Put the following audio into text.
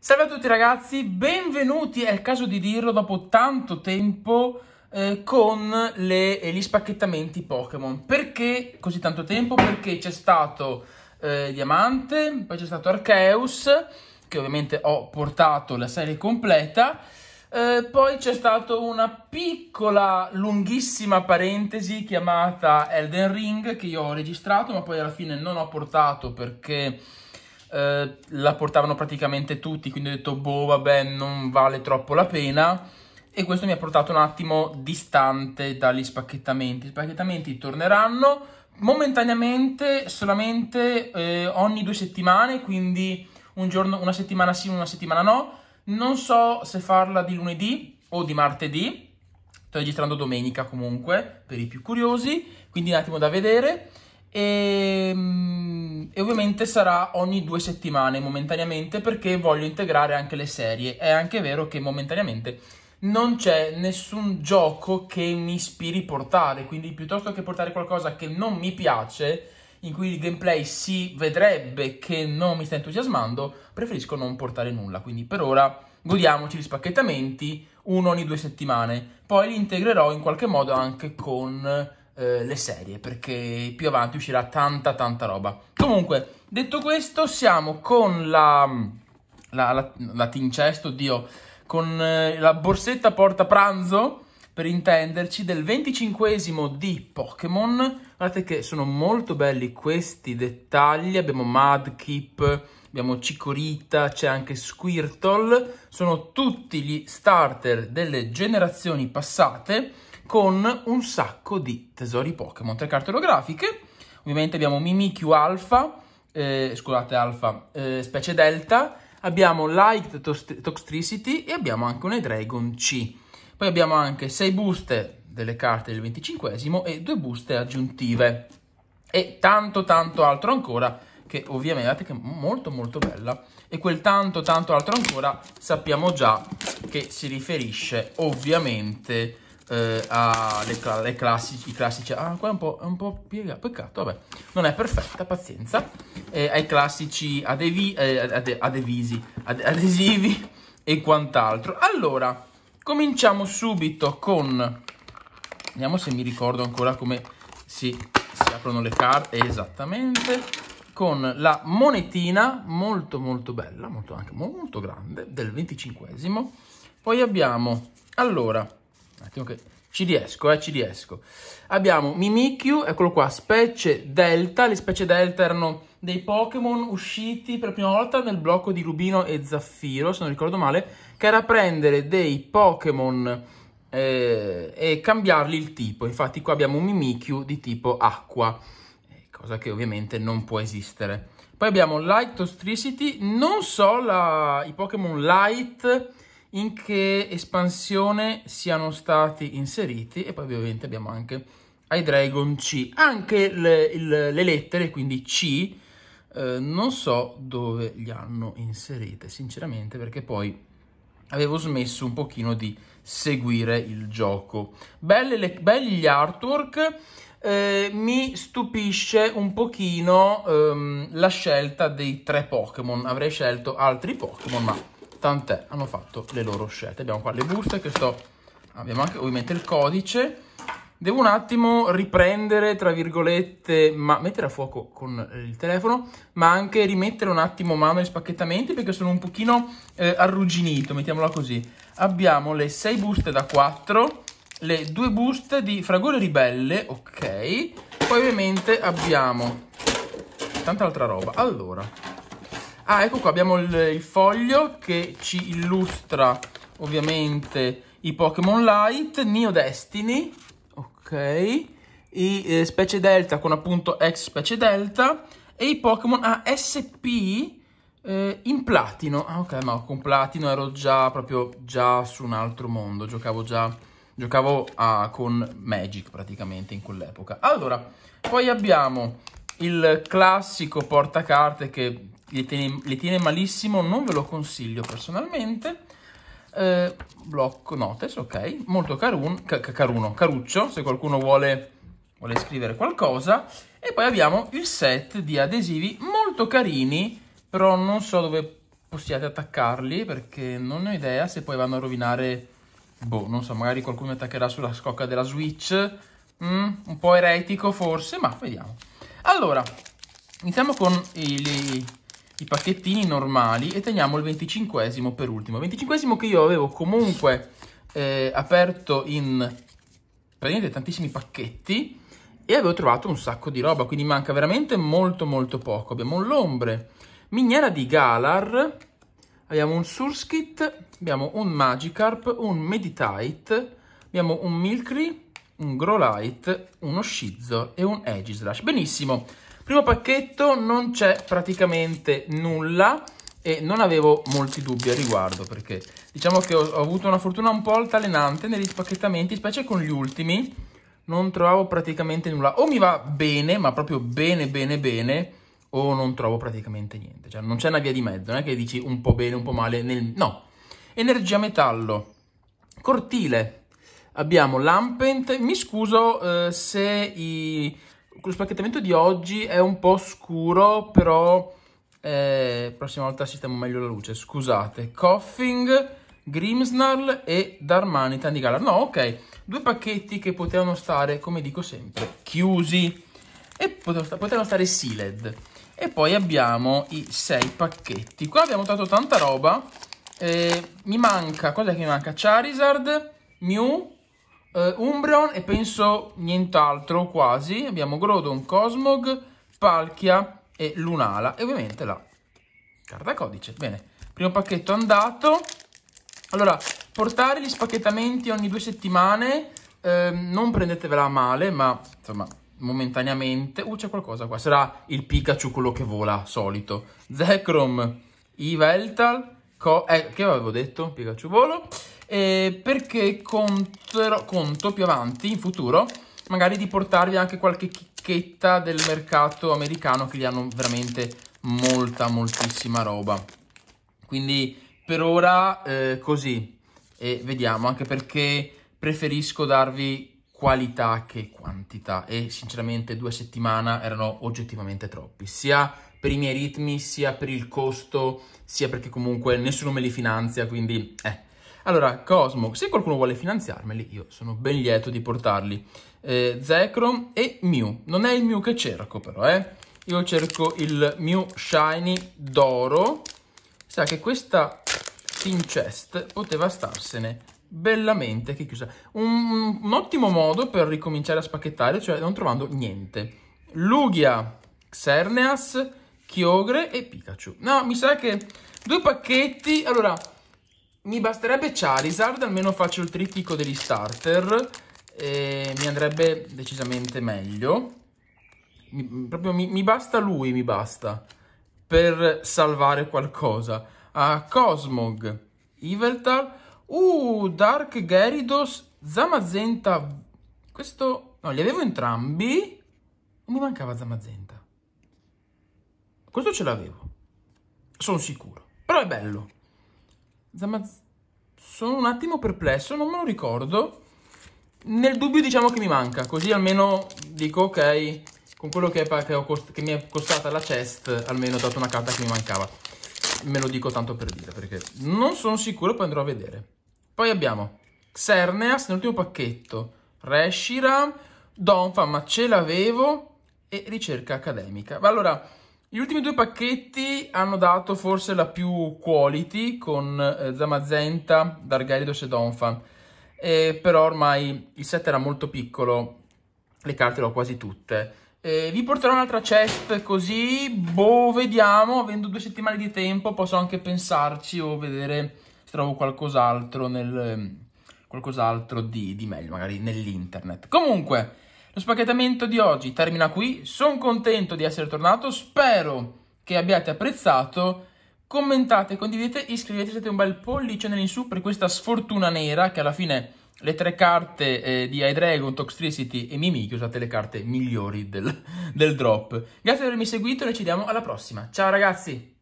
Salve a tutti ragazzi, benvenuti, è il caso di dirlo dopo tanto tempo eh, con le, eh, gli spacchettamenti Pokémon. Perché così tanto tempo? Perché c'è stato eh, Diamante, poi c'è stato Arceus, che ovviamente ho portato la serie completa, eh, poi c'è stata una piccola, lunghissima parentesi chiamata Elden Ring, che io ho registrato ma poi alla fine non ho portato perché eh, la portavano praticamente tutti, quindi ho detto boh vabbè non vale troppo la pena e questo mi ha portato un attimo distante dagli spacchettamenti. Gli spacchettamenti torneranno momentaneamente solamente eh, ogni due settimane, quindi un giorno, una settimana sì, una settimana no. Non so se farla di lunedì o di martedì, sto registrando domenica comunque per i più curiosi, quindi un attimo da vedere. E ehm, Ehm, e ovviamente sarà ogni due settimane momentaneamente perché voglio integrare anche le serie. È anche vero che momentaneamente non c'è nessun gioco che mi ispiri portare, quindi piuttosto che portare qualcosa che non mi piace, in cui il gameplay si vedrebbe che non mi sta entusiasmando, preferisco non portare nulla. Quindi per ora godiamoci gli spacchettamenti, uno ogni due settimane. Poi li integrerò in qualche modo anche con eh, le serie, perché più avanti uscirà tanta tanta roba. Comunque, detto questo, siamo con la... la, la, la tincesto, Dio, con eh, la borsetta porta pranzo, per intenderci, del 25 di Pokémon. Guardate che sono molto belli questi dettagli, abbiamo Mudkip, abbiamo Cicorita, c'è anche Squirtle, sono tutti gli starter delle generazioni passate, con un sacco di tesori Pokémon, tre carte olografiche. Ovviamente abbiamo Mimikyu Alpha, eh, scusate Alpha, eh, specie Delta, abbiamo Light Toxtricity e abbiamo anche un Dragon C. Poi abbiamo anche 6 buste delle carte del 25 e due buste aggiuntive. E tanto tanto altro ancora che ovviamente è molto molto bella e quel tanto tanto altro ancora sappiamo già che si riferisce ovviamente eh, ha le, classici, i classici, ah qua è un po', è po piegato, peccato, vabbè, non è perfetta, pazienza, eh, ai classici adevi, eh, ade, adevisi, ad, adesivi e quant'altro. Allora, cominciamo subito con, vediamo se mi ricordo ancora come si, si aprono le carte, esattamente, con la monetina molto molto bella, molto, anche molto grande, del venticinquesimo. Poi abbiamo, allora, un attimo che ci riesco, eh, ci riesco. Abbiamo Mimikyu, eccolo qua, specie Delta. Le specie Delta erano dei Pokémon usciti per la prima volta nel blocco di Rubino e Zaffiro, se non ricordo male, che era prendere dei Pokémon eh, e cambiarli il tipo. Infatti qua abbiamo un Mimikyu di tipo acqua, eh, cosa che ovviamente non può esistere. Poi abbiamo Light Ostricity, non so la... i Pokémon Light in che espansione siano stati inseriti e poi ovviamente abbiamo anche i Dragon C. Anche le, il, le lettere, quindi C, eh, non so dove li hanno inserite, sinceramente, perché poi avevo smesso un pochino di seguire il gioco. Le, belli gli artwork, eh, mi stupisce un pochino ehm, la scelta dei tre Pokémon. Avrei scelto altri Pokémon, ma tant'è, hanno fatto le loro scelte. Abbiamo qua le buste che sto, abbiamo anche ovviamente il codice. Devo un attimo riprendere, tra virgolette, ma mettere a fuoco con eh, il telefono, ma anche rimettere un attimo mano agli spacchettamenti perché sono un pochino eh, arrugginito, mettiamola così. Abbiamo le 6 buste da 4, le due buste di fragore Ribelle, ok. Poi ovviamente abbiamo tanta altra roba. Allora, Ah, ecco qua abbiamo il, il foglio che ci illustra ovviamente i Pokémon Light, Neo Destiny, ok, i eh, specie Delta con appunto ex specie Delta e i Pokémon ASP eh, in platino. Ah, ok, ma con platino ero già proprio già su un altro mondo, giocavo già giocavo ah, con Magic praticamente in quell'epoca. Allora, poi abbiamo il classico portacarte che li tiene, li tiene malissimo, non ve lo consiglio personalmente. Eh, blocco notes, ok, molto carun, ca, caruno, caruccio, se qualcuno vuole, vuole scrivere qualcosa. E poi abbiamo il set di adesivi molto carini, però non so dove possiate attaccarli perché non ho idea se poi vanno a rovinare... Boh, non so, magari qualcuno mi attaccherà sulla scocca della Switch. Mm, un po' eretico forse, ma vediamo. Allora, iniziamo con i, i pacchettini normali e teniamo il venticinquesimo per ultimo. Venticinquesimo che io avevo comunque eh, aperto in praticamente tantissimi pacchetti e avevo trovato un sacco di roba, quindi manca veramente molto molto poco. Abbiamo l'ombre, miniera di Galar, abbiamo un Surskit, abbiamo un Magikarp, un Meditite, abbiamo un Milkree, un Growlite, uno Shizzo e un Aegislash. Benissimo, Primo pacchetto non c'è praticamente nulla e non avevo molti dubbi al riguardo perché diciamo che ho, ho avuto una fortuna un po' altalenante negli spacchettamenti, specie con gli ultimi, non trovavo praticamente nulla. O mi va bene, ma proprio bene bene bene, o non trovo praticamente niente. Cioè non c'è una via di mezzo, non è che dici un po' bene, un po' male, nel... no. Energia metallo, cortile, abbiamo l'ampent, mi scuso eh, se i lo spacchettamento di oggi è un po' scuro, però eh, prossima volta sistemo meglio la luce. Scusate, Coughing, Grimsnarl e Darmani di Galar. No, ok, due pacchetti che potevano stare, come dico sempre, chiusi e potevano stare sealed. E poi abbiamo i sei pacchetti. Qua abbiamo trovato tanta roba. Eh, mi manca, cosa che mi manca? Charizard, Mew, eh, Umbreon e penso nient'altro quasi. Abbiamo Grodon, Cosmog, Palkia e Lunala. E ovviamente la carta codice. Bene, primo pacchetto andato. Allora, portare gli spacchettamenti ogni due settimane, eh, non prendetevela male, ma insomma momentaneamente... Uh, c'è qualcosa qua, sarà il Pikachu quello che vola, solito. Zekrom, Iveltal, Co eh, che avevo detto? Pikachu volo eh, perché contro, conto più avanti, in futuro, magari di portarvi anche qualche chicchetta del mercato americano che gli hanno veramente molta, moltissima roba. Quindi per ora eh, così e vediamo anche perché preferisco darvi qualità che quantità e sinceramente due settimane erano oggettivamente troppi sia per i miei ritmi sia per il costo sia perché comunque nessuno me li finanzia quindi eh allora, Cosmo, se qualcuno vuole finanziarmeli, io sono ben lieto di portarli. Eh, Zekrom e Mew. Non è il Mew che cerco, però, eh. Io cerco il Mew Shiny d'oro. Sa che questa Pin Chest poteva starsene bellamente che chiusa. Un, un, ottimo modo per ricominciare a spacchettare, cioè non trovando niente. Lugia, Xerneas, Chiogre e Pikachu. No, mi sa che due pacchetti... Allora, mi basterebbe Charizard, almeno faccio il trittico degli starter e mi andrebbe decisamente meglio. Mi, mm, proprio mi, mi basta lui, mi basta, per salvare qualcosa. Ah, Cosmog, Iveltal, uh, Dark Gyarados, Zamazenta, questo... No, li avevo entrambi, o mi mancava Zamazenta. Questo ce l'avevo, sono sicuro, però è bello. Zamazenta... Sono un attimo perplesso, non me lo ricordo. Nel dubbio diciamo che mi manca, così almeno dico ok, con quello che, che, che mi è costata la chest, almeno ho dato una carta che mi mancava. Me lo dico tanto per dire, perché non sono sicuro, poi andrò a vedere. Poi abbiamo Xerneas nell'ultimo pacchetto, Reshiram, Donfa, ma ce l'avevo, e ricerca accademica. Allora... Gli ultimi due pacchetti hanno dato forse la più quality con eh, Zamazenta, Dargaelidos e Donphan. Eh, però ormai il set era molto piccolo, le carte le ho quasi tutte. Eh, vi porterò un'altra chest così, boh, vediamo, avendo due settimane di tempo posso anche pensarci o vedere se trovo qualcos'altro nel... Ehm, di, di meglio, magari nell'internet. Comunque... Lo spacchettamento di oggi termina qui, sono contento di essere tornato, spero che abbiate apprezzato, commentate, condividete, iscrivetevi, siete un bel pollice in su per questa sfortuna nera che alla fine le tre carte eh, di Hydreigon, Toxtricity e Mimikyu usate le carte migliori del, del drop. Grazie per avermi seguito e ci vediamo alla prossima. Ciao ragazzi!